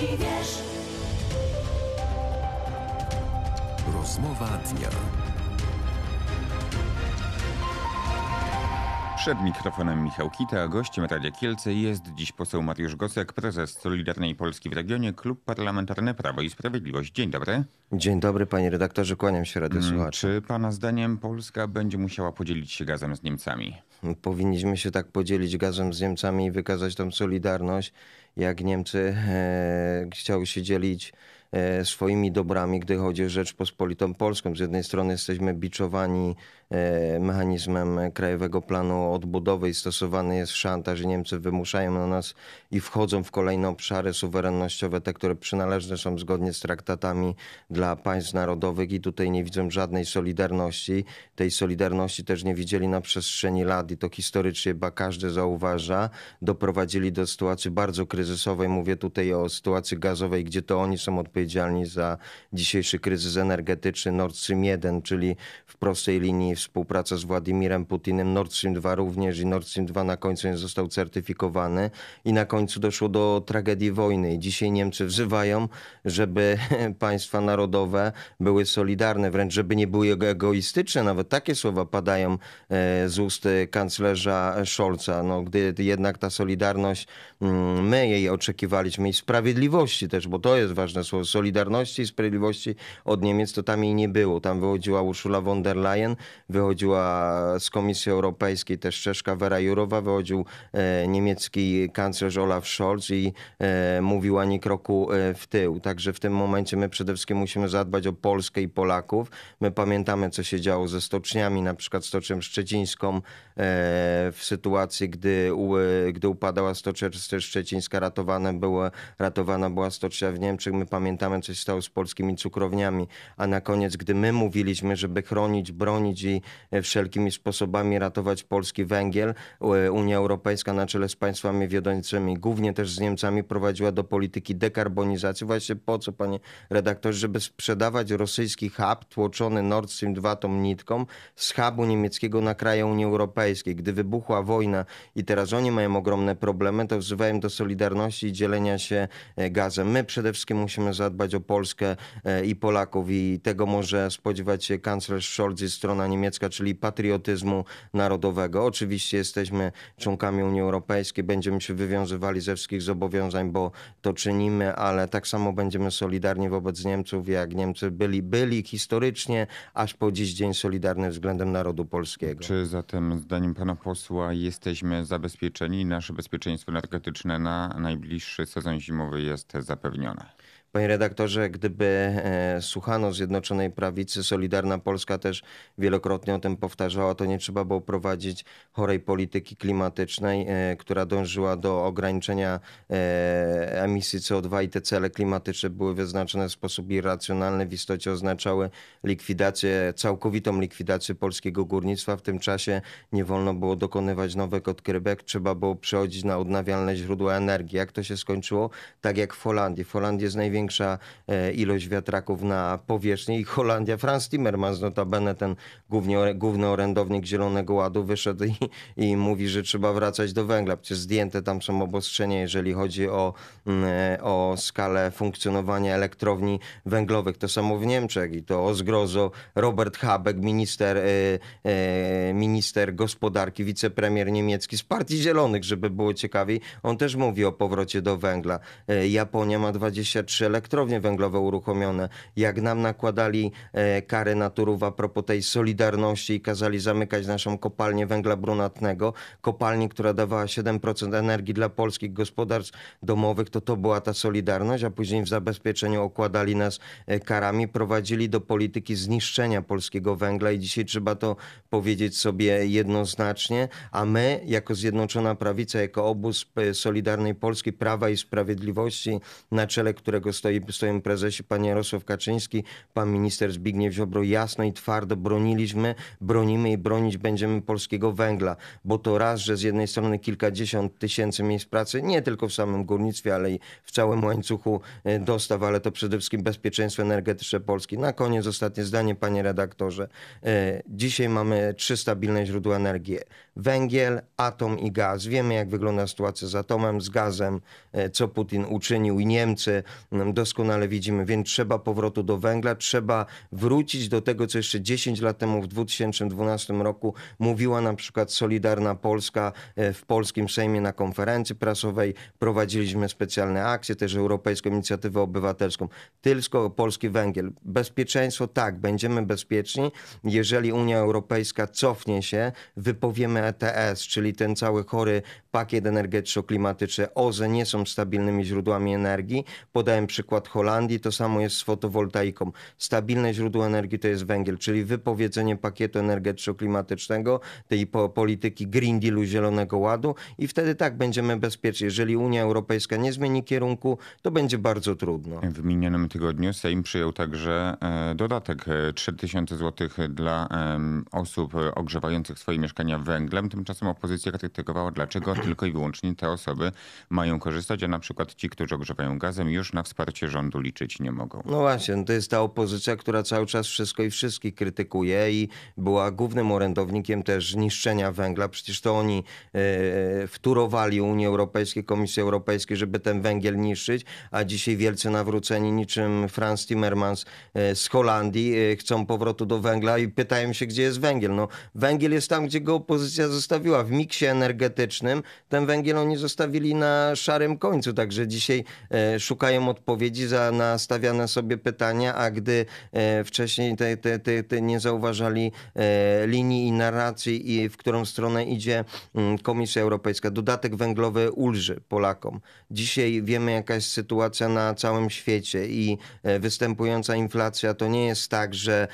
wiesz. Rozmowa dnia. Przed mikrofonem Michał Kita, gościem Radia Kielce jest dziś poseł Mariusz Gosek, prezes Solidarnej Polski w regionie, Klub Parlamentarny Prawo i Sprawiedliwość. Dzień dobry. Dzień dobry panie redaktorze, kłaniam się radiosłuchaczy. Mm, czy pana zdaniem Polska będzie musiała podzielić się gazem z Niemcami? Powinniśmy się tak podzielić gazem z Niemcami i wykazać tą solidarność, jak Niemcy e, chciały się dzielić E, swoimi dobrami, gdy chodzi o Rzeczpospolitą Polską. Z jednej strony jesteśmy biczowani e, mechanizmem Krajowego Planu Odbudowy i stosowany jest szantaż i Niemcy wymuszają na nas i wchodzą w kolejne obszary suwerennościowe, te, które przynależne są zgodnie z traktatami dla państw narodowych i tutaj nie widzą żadnej solidarności. Tej solidarności też nie widzieli na przestrzeni lat i to historycznie chyba każdy zauważa. Doprowadzili do sytuacji bardzo kryzysowej, mówię tutaj o sytuacji gazowej, gdzie to oni są odpowiedzialni odpowiedzialni za dzisiejszy kryzys energetyczny Nord Stream 1, czyli w prostej linii współpraca z Władimirem Putinem, Nord Stream 2 również i Nord Stream 2 na końcu nie został certyfikowany i na końcu doszło do tragedii wojny. I dzisiaj Niemcy wzywają, żeby państwa narodowe były solidarne, wręcz żeby nie były egoistyczne. Nawet takie słowa padają e, z ust kanclerza Scholza. No, gdy jednak ta solidarność, mm, my jej oczekiwaliśmy i sprawiedliwości też, bo to jest ważne słowo, Solidarności i Sprawiedliwości od Niemiec, to tam jej nie było. Tam wychodziła Ursula von der Leyen, wychodziła z Komisji Europejskiej też Czeszka Vera Jurowa, wychodził e, niemiecki kanclerz Olaf Scholz i e, mówił ani kroku e, w tył. Także w tym momencie my przede wszystkim musimy zadbać o Polskę i Polaków. My pamiętamy, co się działo ze stoczniami, na przykład stoczem szczecińską w sytuacji, gdy, gdy upadała stocznia szczecińska, ratowana była, ratowana była stocznia w Niemczech. My pamiętamy pamiętamy, co się stało z polskimi cukrowniami, a na koniec, gdy my mówiliśmy, żeby chronić, bronić i wszelkimi sposobami ratować polski węgiel, e, Unia Europejska na czele z państwami wiodącymi, głównie też z Niemcami, prowadziła do polityki dekarbonizacji. Właśnie po co, panie redaktorze, żeby sprzedawać rosyjski hub tłoczony Nord Stream 2 tą nitką z hubu niemieckiego na kraje Unii Europejskiej. Gdy wybuchła wojna i teraz oni mają ogromne problemy, to wzywają do solidarności i dzielenia się e, gazem. My przede wszystkim musimy zadbać o Polskę e, i Polaków i tego może spodziewać się kanclerz Scholz i strona niemiecka, czyli patriotyzmu narodowego. Oczywiście jesteśmy członkami Unii Europejskiej, będziemy się wywiązywali ze wszystkich zobowiązań, bo to czynimy, ale tak samo będziemy solidarni wobec Niemców, jak Niemcy byli, byli historycznie, aż po dziś dzień solidarny względem narodu polskiego. Czy zatem zdaniem pana posła jesteśmy zabezpieczeni? Nasze bezpieczeństwo energetyczne na najbliższy sezon zimowy jest zapewnione? Panie redaktorze, gdyby e, słuchano Zjednoczonej Prawicy, Solidarna Polska też wielokrotnie o tym powtarzała, to nie trzeba było prowadzić chorej polityki klimatycznej, e, która dążyła do ograniczenia e, emisji CO2 i te cele klimatyczne były wyznaczone w sposób irracjonalny. W istocie oznaczały likwidację, całkowitą likwidację polskiego górnictwa. W tym czasie nie wolno było dokonywać nowych odkrybek, trzeba było przechodzić na odnawialne źródła energii. Jak to się skończyło? Tak jak w Holandii. W Holandii jest największy największa e, ilość wiatraków na powierzchni i Holandia, Franz Timmermans, notabene ten główny główny orędownik Zielonego Ładu wyszedł i, i mówi, że trzeba wracać do węgla. Przecież zdjęte tam są obostrzenia, jeżeli chodzi o, mm, e, o skalę funkcjonowania elektrowni węglowych. To samo w Niemczech i to o zgrozo Robert Habeck, minister, e, minister gospodarki, wicepremier niemiecki z Partii Zielonych, żeby było ciekawiej, on też mówi o powrocie do węgla. Japonia ma 23 elektrownie węglowe uruchomione, jak nam nakładali e, kary naturów a propos tej solidarności i kazali zamykać naszą kopalnię węgla brunatnego, kopalnię, która dawała 7% energii dla polskich gospodarstw domowych, to to była ta solidarność, a później w zabezpieczeniu okładali nas e, karami, prowadzili do polityki zniszczenia polskiego węgla i dzisiaj trzeba to powiedzieć sobie jednoznacznie, a my jako Zjednoczona Prawica, jako obóz e, Solidarnej Polski, Prawa i Sprawiedliwości, na czele którego stoi przy prezesie pan Jarosław Kaczyński, pan minister Zbigniew Ziobro jasno i twardo broniliśmy, bronimy i bronić będziemy polskiego węgla, bo to raz, że z jednej strony kilkadziesiąt tysięcy miejsc pracy, nie tylko w samym górnictwie, ale i w całym łańcuchu e, dostaw, ale to przede wszystkim bezpieczeństwo energetyczne Polski. Na koniec ostatnie zdanie, panie redaktorze. E, dzisiaj mamy trzy stabilne źródła energii węgiel, atom i gaz. Wiemy, jak wygląda sytuacja z atomem, z gazem, e, co Putin uczynił i Niemcy mm, doskonale widzimy, więc trzeba powrotu do węgla, trzeba wrócić do tego, co jeszcze 10 lat temu w 2012 roku mówiła na przykład Solidarna Polska e, w polskim Sejmie na konferencji prasowej. Prowadziliśmy specjalne akcje, też Europejską Inicjatywę Obywatelską. Tylko polski węgiel. Bezpieczeństwo, tak, będziemy bezpieczni, jeżeli Unia Europejska cofnie się, wypowiemy ETS, czyli ten cały chory pakiet energetyczno-klimatyczny, OZE nie są stabilnymi źródłami energii. Podałem przykład Holandii, to samo jest z fotowoltaiką. Stabilne źródło energii to jest węgiel, czyli wypowiedzenie pakietu energetyczno-klimatycznego, tej polityki Green Dealu Zielonego Ładu i wtedy tak będziemy bezpieczni. Jeżeli Unia Europejska nie zmieni kierunku, to będzie bardzo trudno. W minionym tygodniu Sejm przyjął także e, dodatek 3000 e, zł dla osób e, ogrzewających swoje mieszkania węglem węglem. Tymczasem opozycja krytykowała, dlaczego tylko i wyłącznie te osoby mają korzystać, a na przykład ci, którzy ogrzewają gazem, już na wsparcie rządu liczyć nie mogą. No właśnie, no to jest ta opozycja, która cały czas wszystko i wszystkich krytykuje i była głównym orędownikiem też niszczenia węgla. Przecież to oni yy, e, e, wturowali Unii Europejskiej, Komisję Europejską, żeby ten węgiel niszczyć, a dzisiaj wielcy nawróceni niczym Franz Timmermans e, z Holandii chcą powrotu do węgla i pytają się, gdzie jest węgiel. No, węgiel jest tam, gdzie go opozycja Rosja zostawiła w miksie energetycznym. Ten węgiel oni zostawili na szarym końcu, także dzisiaj e, szukają odpowiedzi za, na stawiane sobie pytania, a gdy e, wcześniej te, te, te, te nie zauważali e, linii i narracji i w którą stronę idzie mm, Komisja Europejska. Dodatek węglowy ulży Polakom. Dzisiaj wiemy jaka jest sytuacja na całym świecie i występująca inflacja to nie jest tak, że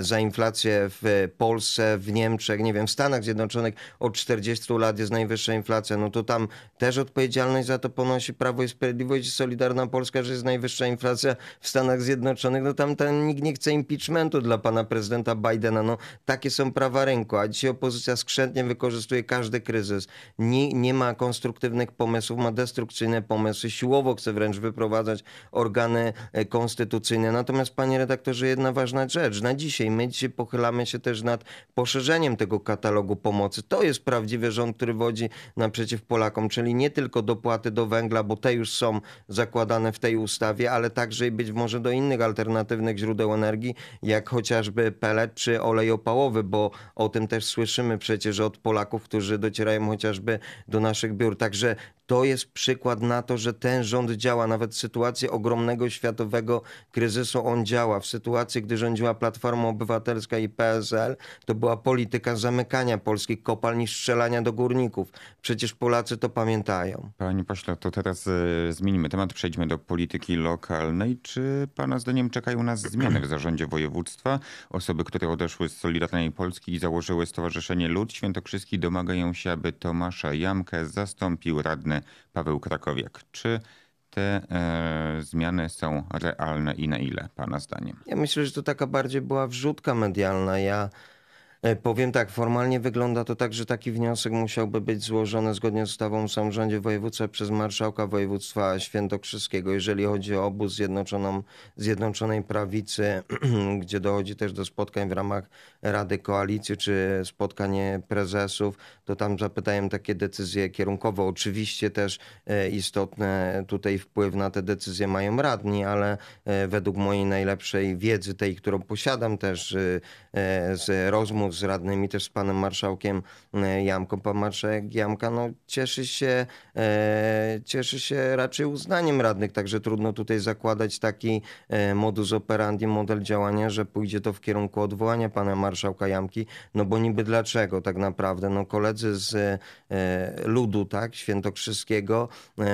za inflację w Polsce, w Niemczech, nie wiem, w Stanach Zjednoczonych o od 40 lat jest najwyższa inflacja, no to tam też odpowiedzialność za to ponosi Prawo i Sprawiedliwość i Solidarna Polska, że jest najwyższa inflacja w Stanach Zjednoczonych, no tam ten, nikt nie chce impeachmentu dla pana prezydenta Bidena, no takie są prawa rynku, a dzisiaj opozycja skrzętnie wykorzystuje każdy kryzys. Nie, nie ma konstruktywnych pomysłów, ma destrukcyjne pomysły, siłowo chce wręcz wyprowadzać organy e, konstytucyjne. Natomiast panie redaktorze, jedna ważna rzecz, na dzisiaj my dzisiaj pochylamy się też nad poszerzeniem tego katalogu pomocy to jest prawdziwy rząd, który wodzi naprzeciw Polakom, czyli nie tylko dopłaty do węgla, bo te już są zakładane w tej ustawie, ale także i być może do innych alternatywnych źródeł energii, jak chociażby pelet czy olej opałowy, bo o tym też słyszymy przecież od Polaków, którzy docierają chociażby do naszych biur. Także to jest przykład na to, że ten rząd działa. Nawet w sytuacji ogromnego światowego kryzysu on działa. W sytuacji, gdy rządziła Platforma Obywatelska i PSL, to była polityka zamykania Polski, kopalń strzelania do górników. Przecież Polacy to pamiętają. Panie pośle, to teraz e, zmienimy temat, przejdźmy do polityki lokalnej. Czy pana zdaniem czekają nas zmiany w zarządzie województwa? Osoby, które odeszły z Solidarnej Polski i założyły Stowarzyszenie Lud Świętokrzyski domagają się, aby Tomasza Jamkę zastąpił radny Paweł Krakowiak. Czy te e, zmiany są realne i na ile, Pana zdaniem? Ja myślę, że to taka bardziej była wrzutka medialna. Ja E, powiem tak, formalnie wygląda to tak, że taki wniosek musiałby być złożony zgodnie z ustawą o samorządzie województwa przez marszałka województwa świętokrzyskiego. Jeżeli chodzi o obóz Zjednoczoną, Zjednoczonej Prawicy, gdzie dochodzi też do spotkań w ramach Rady Koalicji czy spotkanie prezesów, to tam zapytałem takie decyzje kierunkowe. Oczywiście też e, istotne tutaj wpływ na te decyzje mają radni, ale e, według mojej najlepszej wiedzy, tej, którą posiadam też z rozmów z radnymi, też z panem marszałkiem e, Jamką. Pan marszałek Jamka no, cieszy, się, e, cieszy się raczej uznaniem radnych, także trudno tutaj zakładać taki e, modus operandi, model działania, że pójdzie to w kierunku odwołania pana marszałka Jamki, no bo niby dlaczego tak naprawdę? No koledzy z e, ludu, tak, świętokrzyskiego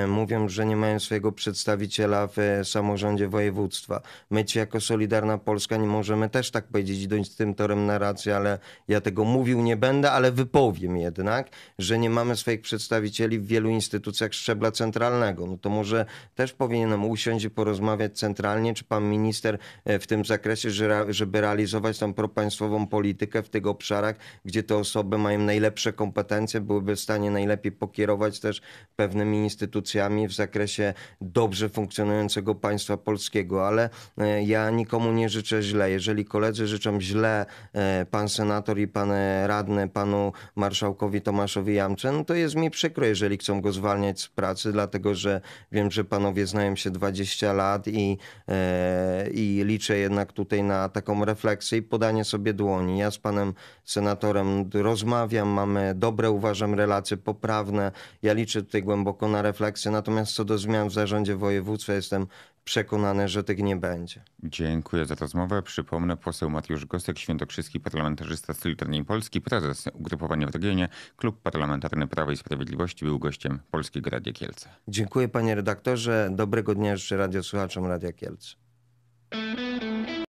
mówią, że nie mają swojego przedstawiciela w samorządzie województwa. My ci jako Solidarna Polska nie możemy też tak powiedzieć, idąc tym torem narracji, ale ja tego mówił nie będę, ale wypowiem jednak, że nie mamy swoich przedstawicieli w wielu instytucjach szczebla centralnego. No to może też powinienem usiąść i porozmawiać centralnie, czy pan minister e, w tym zakresie, żeby realizować tą propaństwową politykę w tych obszarach, gdzie te osoby mają najlepsze kompetencje, byłyby w stanie najlepiej pokierować też pewnymi instytucjami w zakresie dobrze funkcjonującego państwa polskiego, ale e, ja nikomu nie życzę źle. Jeżeli koledzy życzą źle e, pan senator senator i pan e, radny panu marszałkowi Tomaszowi Jamcze, no to jest mi przykro, jeżeli chcą go zwalniać z pracy, dlatego że wiem, że panowie znają się 20 lat i, e, i liczę jednak tutaj na taką refleksję i podanie sobie dłoni. Ja z panem senatorem rozmawiam, mamy dobre, uważam, relacje poprawne. Ja liczę tutaj głęboko na refleksję. Natomiast co do zmian w zarządzie województwa, jestem przekonane, że tak nie będzie. Dziękuję za rozmowę. Przypomnę, poseł Mariusz Gostek, świętokrzyski parlamentarzysta z Solidarnej Polski, prezes ugrupowania w regionie, Klub Parlamentarny Prawa i Sprawiedliwości był gościem Polskiego Radia Kielce. Dziękuję panie redaktorze. Dobrego dnia jeszcze radiosłuchaczom Radia Kielce.